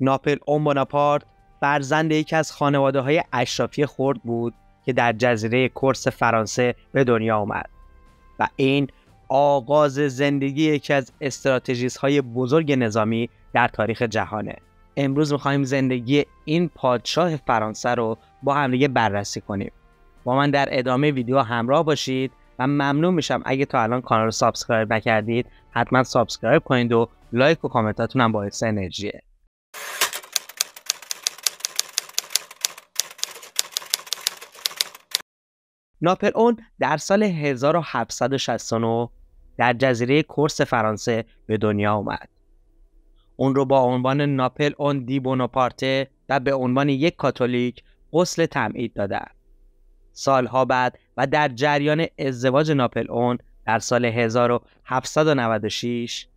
ناپل اون بناپارت فرزند یکی از خانواده های اشرافی خرد بود که در جزیره کرس فرانسه به دنیا آمد و این آغاز زندگی یکی از استراتژیست های بزرگ نظامی در تاریخ جهانه امروز میخواهیم زندگی این پادشاه فرانسه رو با هم بررسی کنیم با من در ادامه ویدیو همراه باشید و ممنون میشم اگه تا الان کانال رو سابسکرایب نکردید حتما سابسکرایب کنید و لایک و کامنتاتون هم باعث انرژیه ناپل اون در سال 1769 در جزیره کورس فرانسه به دنیا آمد. اون رو با عنوان ناپل اون دی بوناپارته و به عنوان یک کاتولیک غسل تمعید دادند. سالها بعد و در جریان ازدواج ناپل اون در سال 1796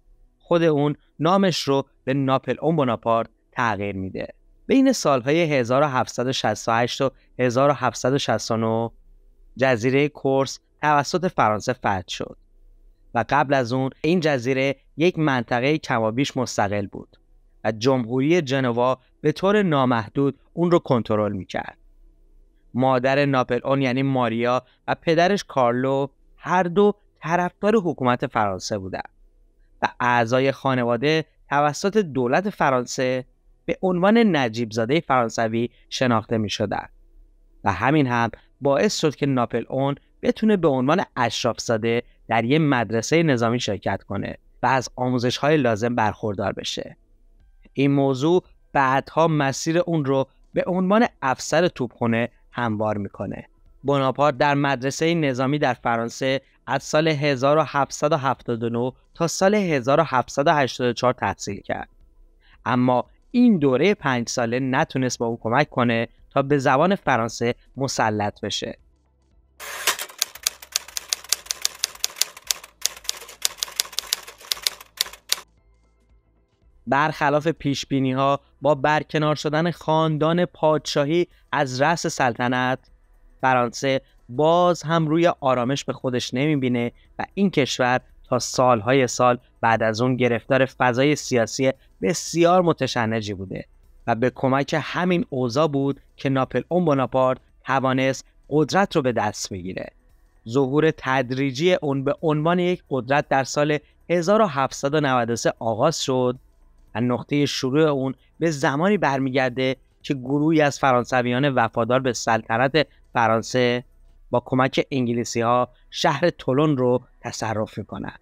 خود اون نامش رو به ناپل اون بناپارت تغییر میده بین سالهای 1768 و 1769 جزیره کورس توسط فرانسه فتح شد و قبل از اون این جزیره یک منطقه کمابیش مستقل بود و جمهوری جنوا به طور نامحدود اون رو کنترل میکرد. مادر ناپل اون یعنی ماریا و پدرش کارلو هر دو طرفدار حکومت فرانسه بودند. و اعضای خانواده توسط دولت فرانسه به عنوان نجیب زاده فرانسوی شناخته می شدن. و همین هم باعث شد که ناپل اون بتونه به عنوان اشراف زاده در یک مدرسه نظامی شرکت کنه و از آموزش های لازم برخوردار بشه. این موضوع بعدها مسیر اون رو به عنوان افسر توپخونه هموار میکنه. بناپارت در مدرسه نظامی در فرانسه از سال 1779 تا سال 1784 تحصیل کرد. اما این دوره پنج ساله نتونست با او کمک کنه تا به زبان فرانسه مسلط بشه. برخلاف پیش بینی ها با برکنار شدن خاندان پادشاهی از رأس سلطنت فرانسه باز هم روی آرامش به خودش نمیبینه و این کشور تا سالهای سال بعد از اون گرفتار فضای سیاسی بسیار متشنجی بوده و به کمک همین اوضاع بود که ناپل اون بناپارت توانست قدرت رو به دست بگیره ظهور تدریجی اون به عنوان یک قدرت در سال 1793 آغاز شد و نقطه شروع اون به زمانی برمیگرده که گروهی از فرانسویان وفادار به سلطنت فرانسه با کمک انگلیسی ها شهر تولون رو تصرف میکنند.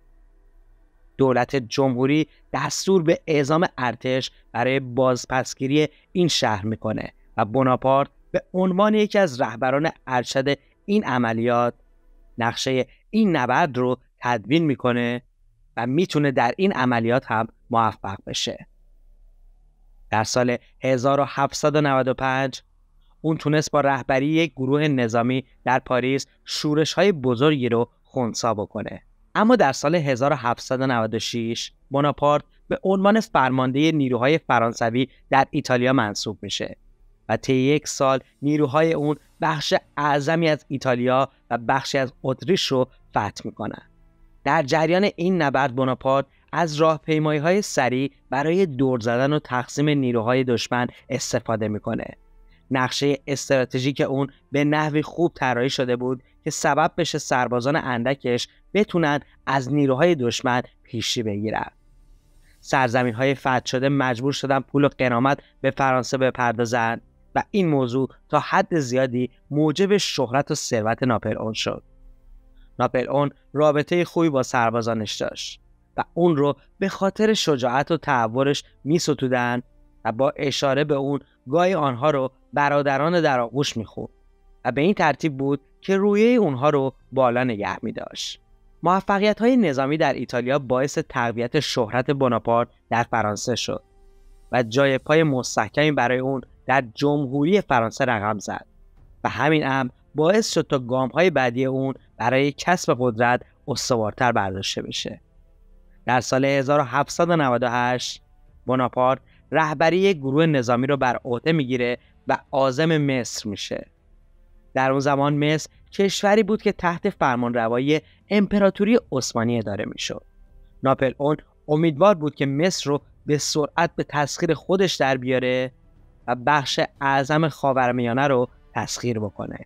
دولت جمهوری دستور به اعزام ارتش برای بازپسگیری این شهر میکنه و بناپارت به عنوان یکی از رهبران ارشد این عملیات نقشه این نبرد رو تدوین میکنه و میتونه در این عملیات هم موفق بشه در سال 1795 اون تونست با رهبری یک گروه نظامی در پاریس شورش های بزرگی رو خونسا بکنه اما در سال 1796 بناپارت به عنوان فرمانده نیروهای فرانسوی در ایتالیا منصوب میشه و طی یک سال نیروهای اون بخش اعظمی از ایتالیا و بخشی از اتریش رو فتح میکنن در جریان این نبرد بناپارت از راهپیمایی های سریع برای دور زدن و تقسیم نیروهای دشمن استفاده میکنه. نقشه استراتژیک اون به نحوی خوب طراحی شده بود که سبب بشه سربازان اندکش بتونند از نیروهای دشمن پیشی بگیرن. سرزمین های فتح شده مجبور شدن پول و قرامت به فرانسه بپردازند و این موضوع تا حد زیادی موجب شهرت و ثروت ناپلئون شد. ناپلئون رابطه خوبی با سربازانش داشت. و اون رو به خاطر شجاعت و تحورش میستودند و با اشاره به اون گاهی آنها رو برادران در آغوش خود و به این ترتیب بود که رویه اونها رو بالا نگه می داشت. موفقیت های نظامی در ایتالیا باعث تقویت شهرت بناپارت در فرانسه شد و جای پای مستحکمی برای اون در جمهوری فرانسه رقم زد و همین امر باعث شد تا گام های بعدی اون برای کسب قدرت استوارتر برداشته بشه. در سال 1798 بناپارت رهبری گروه نظامی رو بر عهده میگیره و عازم مصر میشه در اون زمان مصر کشوری بود که تحت فرمان فرمانروایی امپراتوری عثمانی اداره میشد ناپل امیدوار بود که مصر رو به سرعت به تسخیر خودش در بیاره و بخش اعظم خاورمیانه رو تسخیر بکنه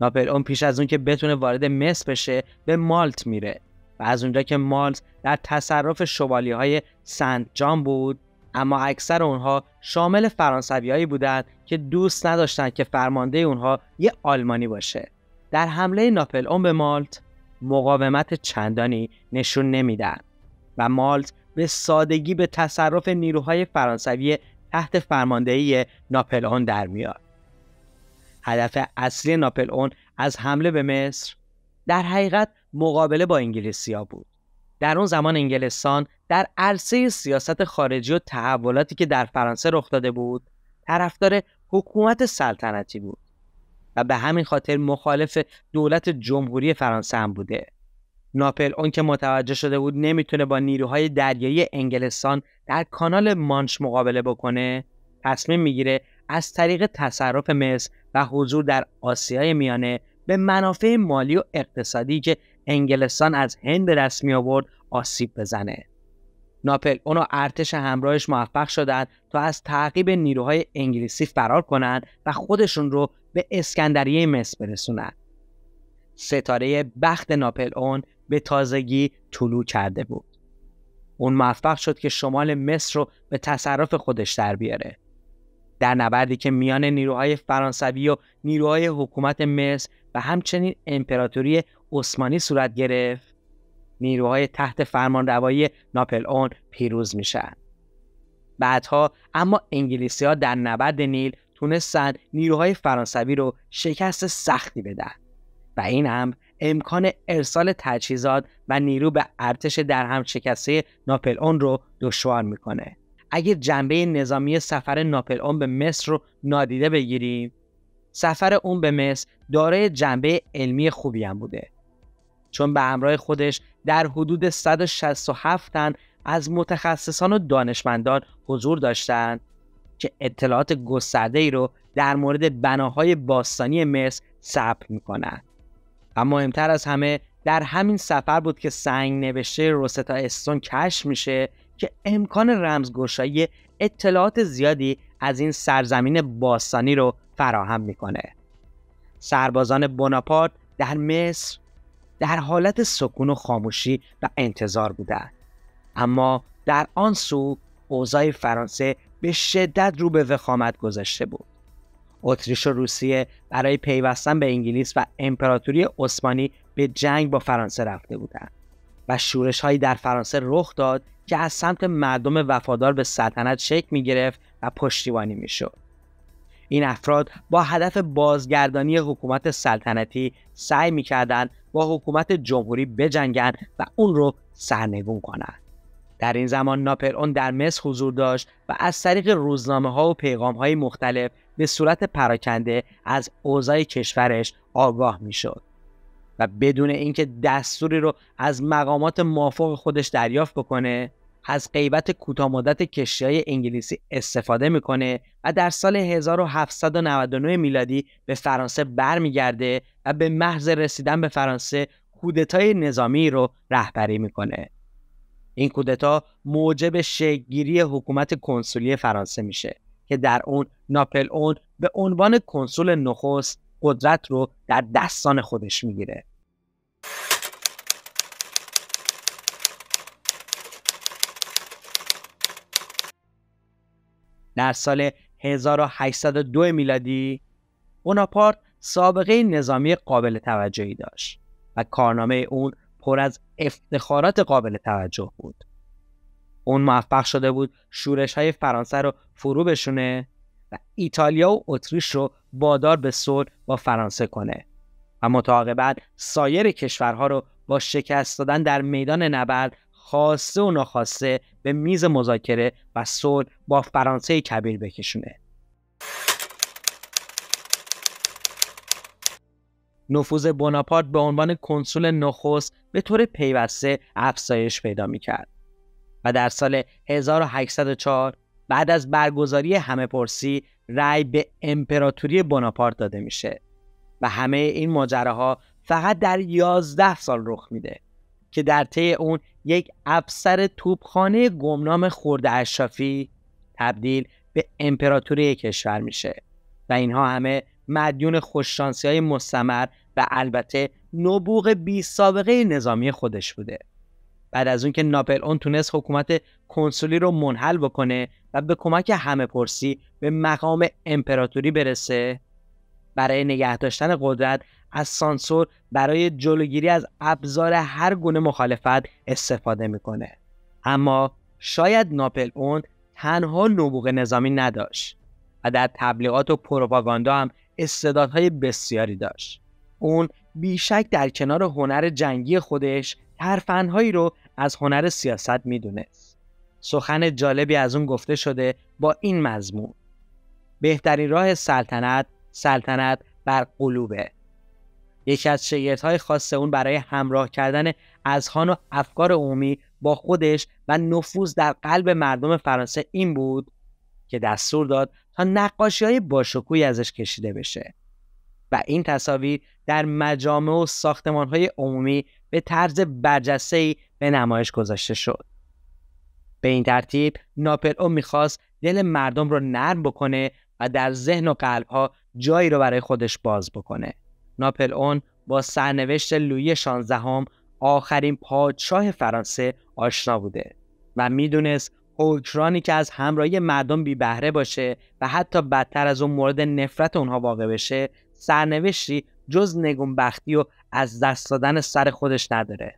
ناپلئون پیش از اون که بتونه وارد مصر بشه به مالت میره و از اونجا که مالت در تصرف شوالی های سنت جان بود اما اکثر اونها شامل هایی بودند که دوست نداشتند که فرمانده اونها یه آلمانی باشه در حمله ناپل اون به مالت مقاومت چندانی نشون نمیدن و مالت به سادگی به تصرف نیروهای فرانسوی تحت فرماندهی ناپل اون در میاد هدف اصلی ناپل اون از حمله به مصر در حقیقت مقابله با انگلیسیا بود در اون زمان انگلستان در عرصه سیاست خارجی و تحولاتی که در فرانسه رخ داده بود طرفدار حکومت سلطنتی بود و به همین خاطر مخالف دولت جمهوری فرانسه هم بوده ناپل اون که متوجه شده بود نمیتونه با نیروهای دریایی انگلستان در کانال مانش مقابله بکنه تصمیم میگیره از طریق تصرف مصر و حضور در آسیای میانه به منافع مالی و اقتصادی که انگلستان از هند به دست می آورد آسیب بزنه ناپل اونو ارتش همراهش موفق شدند تا از تعقیب نیروهای انگلیسی فرار کنند و خودشون رو به اسکندریه مصر برسونند ستاره بخت ناپل اون به تازگی طلوع کرده بود اون موفق شد که شمال مصر رو به تصرف خودش در بیاره در نبردی که میان نیروهای فرانسوی و نیروهای حکومت مصر و همچنین امپراتوری عثمانی صورت گرفت نیروهای تحت روایی ناپل اون پیروز میشن بعدها اما انگلیسی ها در نبرد نیل تونستند نیروهای فرانسوی رو شکست سختی بدن و این هم امکان ارسال تجهیزات و نیرو به ارتش در هم شکسته ناپل اون رو دشوار میکنه اگر جنبه نظامی سفر ناپل اون به مصر رو نادیده بگیریم سفر اون به مصر دارای جنبه علمی خوبی هم بوده چون به همراه خودش در حدود 167 تن از متخصصان و دانشمندان حضور داشتند که اطلاعات گسترده ای رو در مورد بناهای باستانی مصر ثبت میکنند و مهمتر از همه در همین سفر بود که سنگ نوشته روستا استون کشف میشه که امکان رمزگشایی اطلاعات زیادی از این سرزمین باستانی رو فراهم میکنه سربازان بناپارت در مصر در حالت سکون و خاموشی و انتظار بودند اما در آن سو اوضاع فرانسه به شدت رو به وخامت گذاشته بود اتریش و روسیه برای پیوستن به انگلیس و امپراتوری عثمانی به جنگ با فرانسه رفته بودند و شورش هایی در فرانسه رخ داد که از سمت مردم وفادار به سلطنت شکل می گرفت و پشتیبانی می شود. این افراد با هدف بازگردانی حکومت سلطنتی سعی می کردن با حکومت جمهوری بجنگند و اون رو سرنگون کنند. در این زمان ناپلئون در مصر حضور داشت و از طریق روزنامه ها و پیغام های مختلف به صورت پراکنده از اوضاع کشورش آگاه میشد. و بدون اینکه دستوری رو از مقامات موافق خودش دریافت بکنه از غیبت کوتاه مدت کشتی انگلیسی استفاده میکنه و در سال 1799 میلادی به فرانسه برمیگرده و به محض رسیدن به فرانسه کودتای نظامی رو رهبری میکنه این کودتا موجب شگیری حکومت کنسولی فرانسه میشه که در اون ناپل اون به عنوان کنسول نخست قدرت رو در دستان خودش میگیره در سال 1802 میلادی اوناپارت سابقه نظامی قابل توجهی داشت و کارنامه اون پر از افتخارات قابل توجه بود. اون موفق شده بود شورش های فرانسه رو فرو بشونه ایتالیا و اتریش رو بادار به صلح با فرانسه کنه و متعاقبا سایر کشورها رو با شکست دادن در میدان نبرد خواسته و ناخواسته به میز مذاکره و صلح با فرانسه کبیر بکشونه نفوذ بناپارت به عنوان کنسول نخست به طور پیوسته افزایش پیدا میکرد و در سال 1804 بعد از برگزاری همه پرسی رای به امپراتوری بناپارت داده میشه و همه این ماجراها فقط در یازده سال رخ میده که در طی اون یک افسر توپخانه گمنام خورده اشرافی تبدیل به امپراتوری کشور میشه و اینها همه مدیون خوششانسی های مستمر و البته نبوغ بی سابقه نظامی خودش بوده بعد از اون که ناپل اون تونست حکومت کنسولی رو منحل بکنه و به کمک همه پرسی به مقام امپراتوری برسه برای نگه داشتن قدرت از سانسور برای جلوگیری از ابزار هر گونه مخالفت استفاده میکنه اما شاید ناپل اون تنها نبوغ نظامی نداشت و در تبلیغات و پروپاگاندا هم استعدادهای بسیاری داشت اون بیشک در کنار هنر جنگی خودش ترفندهایی رو از هنر سیاست میدونست. سخن جالبی از اون گفته شده با این مضمون. بهترین راه سلطنت، سلطنت بر قلوبه. یکی از شگردهای خاص اون برای همراه کردن اذهان و افکار عمومی با خودش و نفوذ در قلب مردم فرانسه این بود که دستور داد تا نقاشی های باشکوهی ازش کشیده بشه و این تصاویر در مجامع و های عمومی به طرز برجسته به نمایش گذاشته شد. به این ترتیب ناپل او میخواست دل مردم را نرم بکنه و در ذهن و ها جایی را برای خودش باز بکنه. ناپل اون با سرنوشت لویی شانزدهم آخرین پادشاه فرانسه آشنا بوده و میدونست حکرانی که از همراهی مردم بی بهره باشه و حتی بدتر از اون مورد نفرت اونها واقع بشه سرنوشتی جز نگونبختی و از دست دادن سر خودش نداره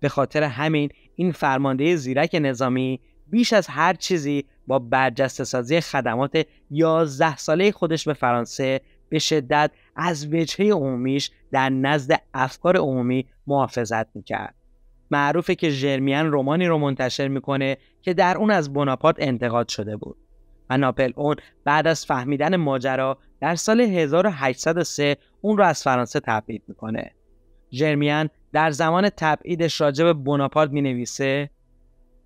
به خاطر همین این فرمانده زیرک نظامی بیش از هر چیزی با برجسته سازی خدمات 11 ساله خودش به فرانسه به شدت از وجهه عمومیش در نزد افکار عمومی محافظت میکرد معروفه که جرمیان رومانی رو منتشر میکنه که در اون از بناپارت انتقاد شده بود و ناپل اون بعد از فهمیدن ماجرا در سال 1803 اون رو از فرانسه تبعید میکنه. جرمیان در زمان تبعیدش شاجب به می نویسه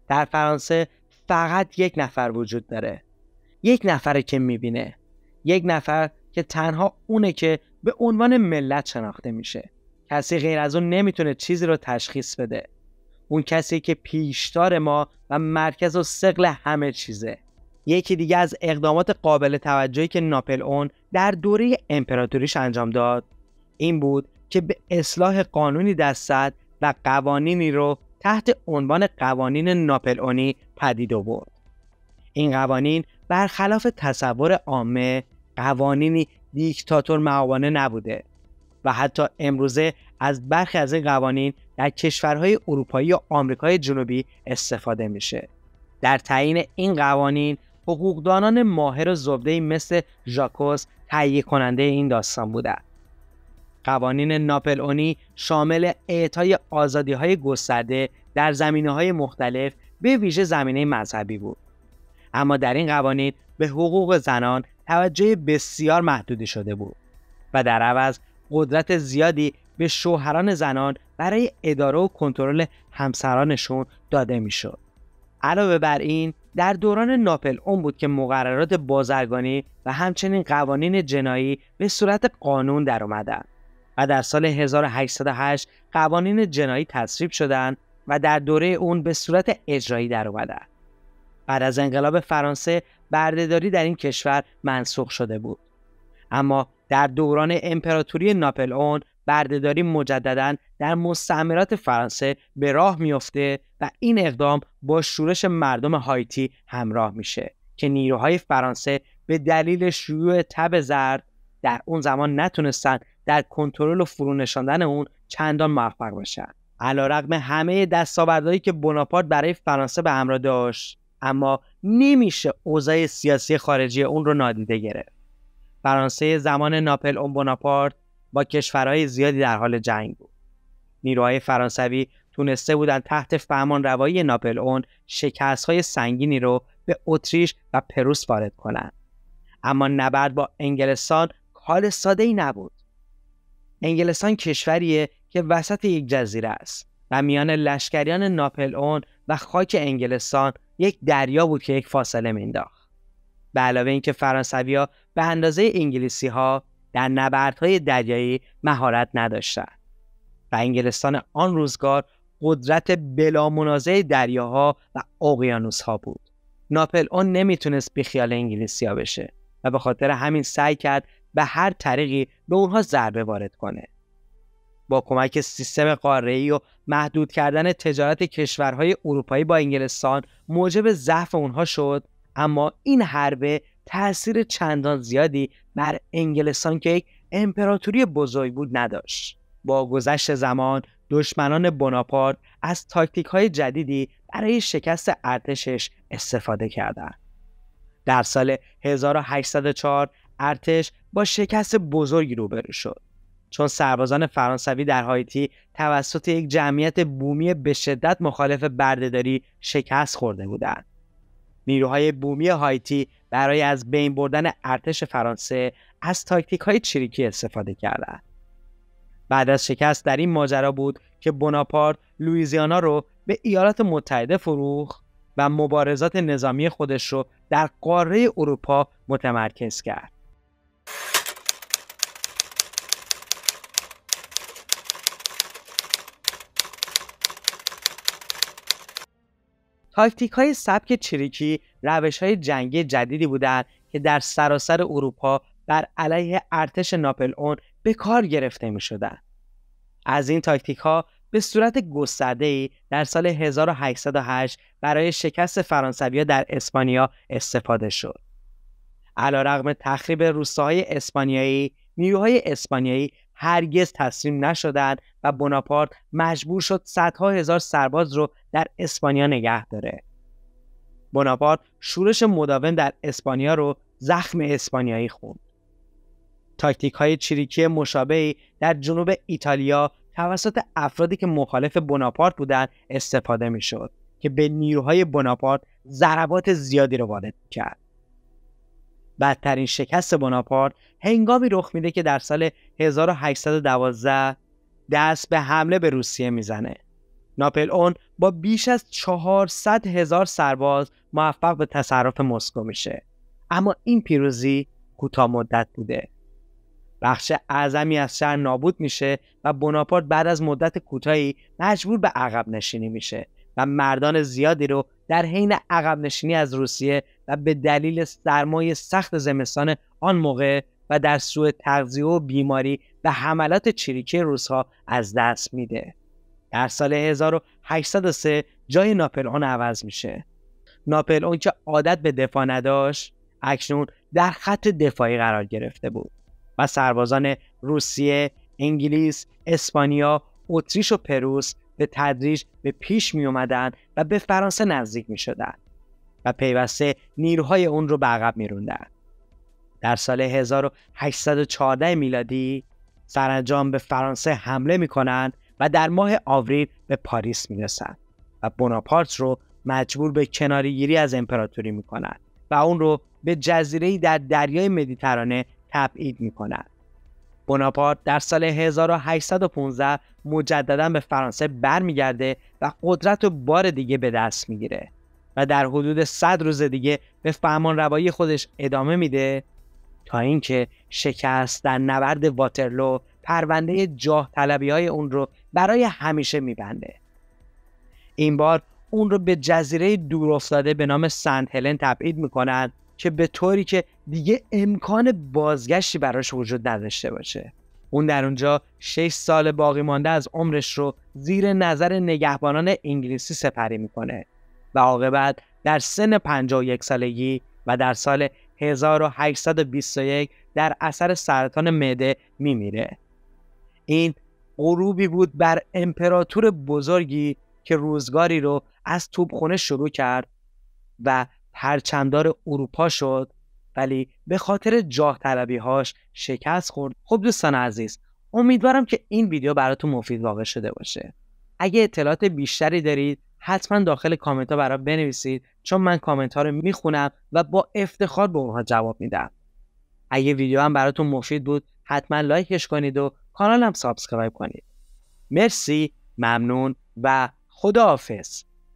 در فرانسه فقط یک نفر وجود داره یک نفر که می بینه یک نفر که تنها اونه که به عنوان ملت شناخته میشه کسی غیر از اون نمیتونه چیزی رو تشخیص بده اون کسی که پیشدار ما و مرکز و سقل همه چیزه یکی دیگه از اقدامات قابل توجهی که ناپل اون در دوره امپراتوریش انجام داد این بود که به اصلاح قانونی دست زد و قوانینی رو تحت عنوان قوانین ناپل اونی پدید آورد این قوانین برخلاف تصور عامه قوانینی دیکتاتور معابانه نبوده و حتی امروزه از برخی از این قوانین در کشورهای اروپایی و آمریکای جنوبی استفاده میشه در تعیین این قوانین حقوقدانان ماهر زبدهی مثل ژاکوس تهیه کننده این داستان بودند. قوانین ناپلئونی شامل اعطای آزادی های گسترده در زمینه های مختلف به ویژه زمینه مذهبی بود. اما در این قوانین به حقوق زنان توجه بسیار محدودی شده بود و در عوض قدرت زیادی به شوهران زنان برای اداره و کنترل همسرانشون داده میشد. علاوه بر این در دوران ناپل اون بود که مقررات بازرگانی و همچنین قوانین جنایی به صورت قانون در اومدن و در سال 1808 قوانین جنایی تصویب شدند و در دوره اون به صورت اجرایی در اومدن. بعد از انقلاب فرانسه بردهداری در این کشور منسوخ شده بود. اما در دوران امپراتوری ناپل اون بردهداری مجددا در مستعمرات فرانسه به راه میافته و این اقدام با شورش مردم هایتی همراه میشه که نیروهای فرانسه به دلیل شیوع تب زرد در اون زمان نتونستند در کنترل و فرو نشاندن اون چندان موفق باشن رقم همه دستاوردهایی که بناپارت برای فرانسه به همراه داشت اما نمیشه اوضاع سیاسی خارجی اون رو نادیده گرفت فرانسه زمان ناپل اون بناپارت با کشورهای زیادی در حال جنگ بود نیروهای فرانسوی تونسته بودند تحت فرمان ناپل اون شکستهای سنگینی رو به اتریش و پروس وارد کنند اما نبرد با انگلستان کار ساده ای نبود انگلستان کشوریه که وسط یک جزیره است و میان لشکریان ناپل اون و خاک انگلستان یک دریا بود که یک فاصله مینداخت به علاوه اینکه فرانسویا به اندازه انگلیسی ها در نبردهای دریایی مهارت نداشتند. و انگلستان آن روزگار قدرت بلامنازعه دریاها و اقیانوسها بود ناپل اون نمیتونست بیخیال انگلیسیا بشه و به خاطر همین سعی کرد به هر طریقی به اونها ضربه وارد کنه با کمک سیستم قاره‌ای و محدود کردن تجارت کشورهای اروپایی با انگلستان موجب ضعف اونها شد اما این حربه تاثیر چندان زیادی بر انگلستان که یک امپراتوری بزرگ بود نداشت با گذشت زمان دشمنان بناپارت از تاکتیک های جدیدی برای شکست ارتشش استفاده کردند. در سال 1804 ارتش با شکست بزرگی روبرو شد چون سربازان فرانسوی در هایتی توسط یک جمعیت بومی به شدت مخالف بردهداری شکست خورده بودند نیروهای بومی هایتی برای از بین بردن ارتش فرانسه از تاکتیک های چریکی استفاده کردند. بعد از شکست در این ماجرا بود که بناپارت لویزیانا رو به ایالات متحده فروخ و مبارزات نظامی خودش رو در قاره اروپا متمرکز کرد. تاکتیک های سبک چریکی روش های جنگی جدیدی بودند که در سراسر اروپا بر علیه ارتش ناپل اون به کار گرفته می شدن. از این تاکتیک ها به صورت گسترده ای در سال 1808 برای شکست فرانسویا در اسپانیا استفاده شد. علیرغم تخریب روستاهای اسپانیایی نیروهای اسپانیایی هرگز تسلیم نشدند و بناپارت مجبور شد صدها هزار سرباز رو در اسپانیا نگه داره. بناپارت شورش مداوم در اسپانیا رو زخم اسپانیایی خوند. تاکتیک های چریکی مشابهی در جنوب ایتالیا توسط افرادی که مخالف بناپارت بودند استفاده میشد که به نیروهای بناپارت ضربات زیادی رو وارد کرد. بدترین شکست بناپارت هنگامی رخ میده که در سال 1812 دست به حمله به روسیه میزنه ناپل اون با بیش از 400 هزار سرباز موفق به تصرف مسکو میشه اما این پیروزی کوتاه مدت بوده بخش اعظمی از شهر نابود میشه و بناپارت بعد از مدت کوتاهی مجبور به عقب نشینی میشه و مردان زیادی رو در حین عقب نشینی از روسیه و به دلیل سرمایه سخت زمستان آن موقع و در سوء تغذیه و بیماری به حملات چریکی روزها از دست میده. در سال 1803 جای ناپلئون عوض میشه. ناپلئون که عادت به دفاع نداشت، اکنون در خط دفاعی قرار گرفته بود و سربازان روسیه، انگلیس، اسپانیا، اتریش و پروس به تدریج به پیش می اومدن و به فرانسه نزدیک می شدن. و پیوسته نیروهای اون رو به عقب میروندند. در سال 1814 میلادی سرانجام به فرانسه حمله می و در ماه آوریل به پاریس می و بناپارت رو مجبور به کنارگیری از امپراتوری می و اون رو به جزیره در دریای مدیترانه تبعید می کنند. بناپارت در سال 1815 مجددا به فرانسه برمیگرده و قدرت رو بار دیگه به دست میگیره و در حدود 100 روز دیگه به فرمان روایی خودش ادامه میده تا اینکه شکست در نبرد واترلو پرونده جاه طلبی های اون رو برای همیشه میبنده این بار اون رو به جزیره دور افتاده به نام سنت هلن تبعید میکنند که به طوری که دیگه امکان بازگشتی براش وجود نداشته باشه اون در اونجا 6 سال باقی مانده از عمرش رو زیر نظر نگهبانان انگلیسی سپری میکنه و عاقبت در سن 51 سالگی و در سال 1821 در اثر سرطان معده میمیره این غروبی بود بر امپراتور بزرگی که روزگاری رو از توبخونه شروع کرد و پرچمدار اروپا شد ولی به خاطر جاه شکست خورد خب دوستان عزیز امیدوارم که این ویدیو براتون مفید واقع شده باشه اگه اطلاعات بیشتری دارید حتما داخل کامنت ها برای بنویسید چون من کامنت ها رو میخونم و با افتخار به اونها جواب میدم اگه ویدیو هم براتون مفید بود حتما لایکش کنید و کانالم سابسکرایب کنید مرسی ممنون و خداحافظ